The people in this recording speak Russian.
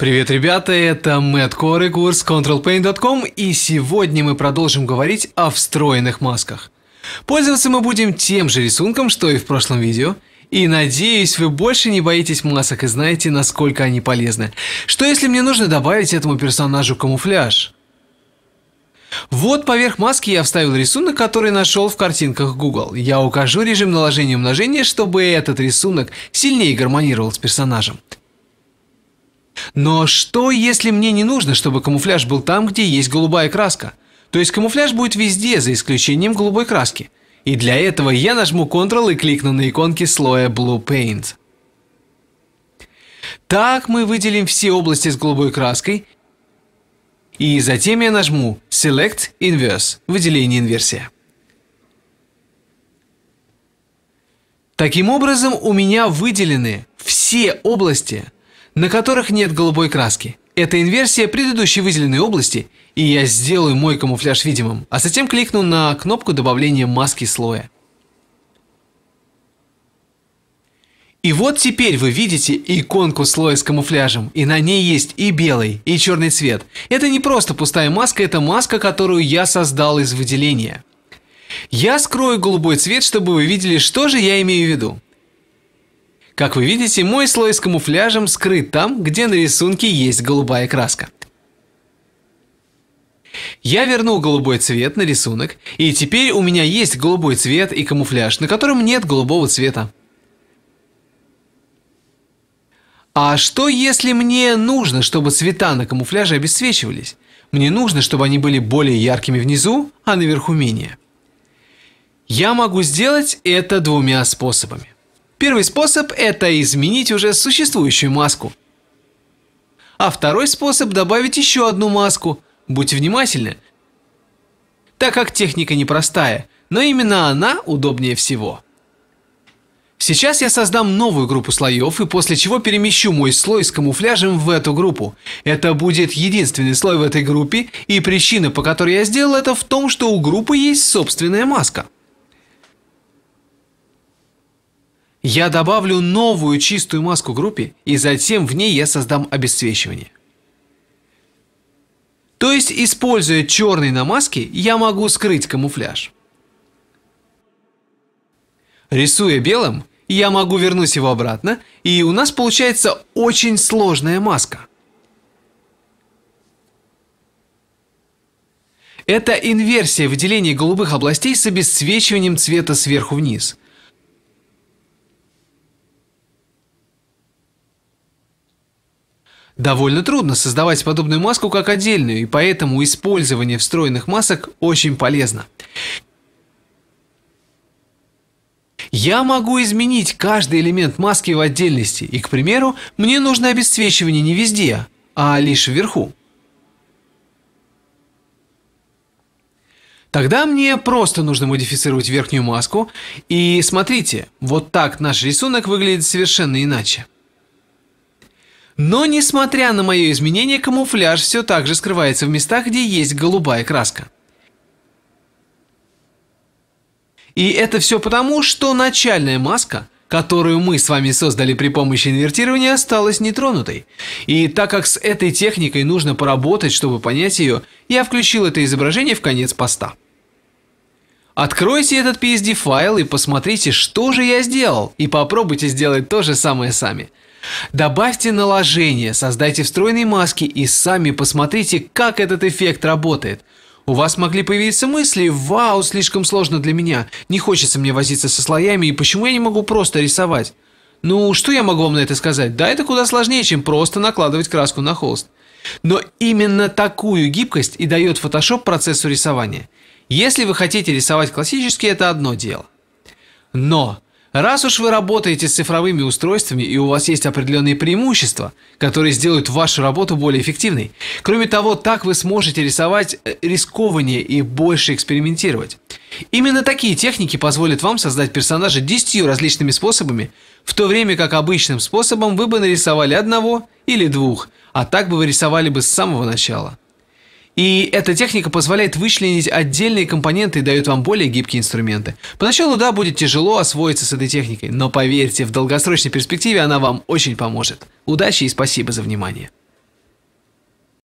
Привет, ребята, это Мэтт Кор и курс ControlPaint.com, и сегодня мы продолжим говорить о встроенных масках. Пользоваться мы будем тем же рисунком, что и в прошлом видео, и надеюсь, вы больше не боитесь масок и знаете, насколько они полезны. Что если мне нужно добавить этому персонажу камуфляж? Вот поверх маски я вставил рисунок, который нашел в картинках Google. Я укажу режим наложения и умножения, чтобы этот рисунок сильнее гармонировал с персонажем. Но что, если мне не нужно, чтобы камуфляж был там, где есть голубая краска? То есть камуфляж будет везде, за исключением голубой краски. И для этого я нажму Ctrl и кликну на иконке слоя Blue Paint. Так мы выделим все области с голубой краской. И затем я нажму Select Inverse, выделение инверсия. Таким образом, у меня выделены все области на которых нет голубой краски. Это инверсия предыдущей выделенной области, и я сделаю мой камуфляж видимым, а затем кликну на кнопку добавления маски слоя. И вот теперь вы видите иконку слоя с камуфляжем, и на ней есть и белый, и черный цвет. Это не просто пустая маска, это маска, которую я создал из выделения. Я скрою голубой цвет, чтобы вы видели, что же я имею в виду. Как вы видите, мой слой с камуфляжем скрыт там, где на рисунке есть голубая краска. Я вернул голубой цвет на рисунок, и теперь у меня есть голубой цвет и камуфляж, на котором нет голубого цвета. А что если мне нужно, чтобы цвета на камуфляже обесцвечивались? Мне нужно, чтобы они были более яркими внизу, а наверху менее. Я могу сделать это двумя способами. Первый способ – это изменить уже существующую маску. А второй способ – добавить еще одну маску. Будьте внимательны, так как техника непростая, но именно она удобнее всего. Сейчас я создам новую группу слоев и после чего перемещу мой слой с камуфляжем в эту группу. Это будет единственный слой в этой группе и причина, по которой я сделал это в том, что у группы есть собственная маска. Я добавлю новую чистую маску группе, и затем в ней я создам обесцвечивание. То есть, используя черный на маске, я могу скрыть камуфляж. Рисуя белым, я могу вернуть его обратно, и у нас получается очень сложная маска. Это инверсия выделения голубых областей с обесцвечиванием цвета сверху вниз. Довольно трудно создавать подобную маску как отдельную, и поэтому использование встроенных масок очень полезно. Я могу изменить каждый элемент маски в отдельности, и, к примеру, мне нужно обесцвечивание не везде, а лишь вверху. Тогда мне просто нужно модифицировать верхнюю маску, и смотрите, вот так наш рисунок выглядит совершенно иначе. Но несмотря на мое изменение, камуфляж все так же скрывается в местах, где есть голубая краска. И это все потому, что начальная маска, которую мы с вами создали при помощи инвертирования, осталась нетронутой. И так как с этой техникой нужно поработать, чтобы понять ее, я включил это изображение в конец поста. Откройте этот PSD файл и посмотрите, что же я сделал, и попробуйте сделать то же самое сами. Добавьте наложение, создайте встроенные маски и сами посмотрите, как этот эффект работает. У вас могли появиться мысли «Вау, слишком сложно для меня, не хочется мне возиться со слоями и почему я не могу просто рисовать?» Ну, что я могу вам на это сказать? Да, это куда сложнее, чем просто накладывать краску на холст. Но именно такую гибкость и дает Photoshop процессу рисования. Если вы хотите рисовать классически, это одно дело. Но Раз уж вы работаете с цифровыми устройствами и у вас есть определенные преимущества, которые сделают вашу работу более эффективной, кроме того, так вы сможете рисовать э, рискованнее и больше экспериментировать. Именно такие техники позволят вам создать персонажа десятью различными способами, в то время как обычным способом вы бы нарисовали одного или двух, а так бы вы рисовали бы с самого начала. И эта техника позволяет вычленить отдельные компоненты и дает вам более гибкие инструменты. Поначалу, да, будет тяжело освоиться с этой техникой, но поверьте, в долгосрочной перспективе она вам очень поможет. Удачи и спасибо за внимание.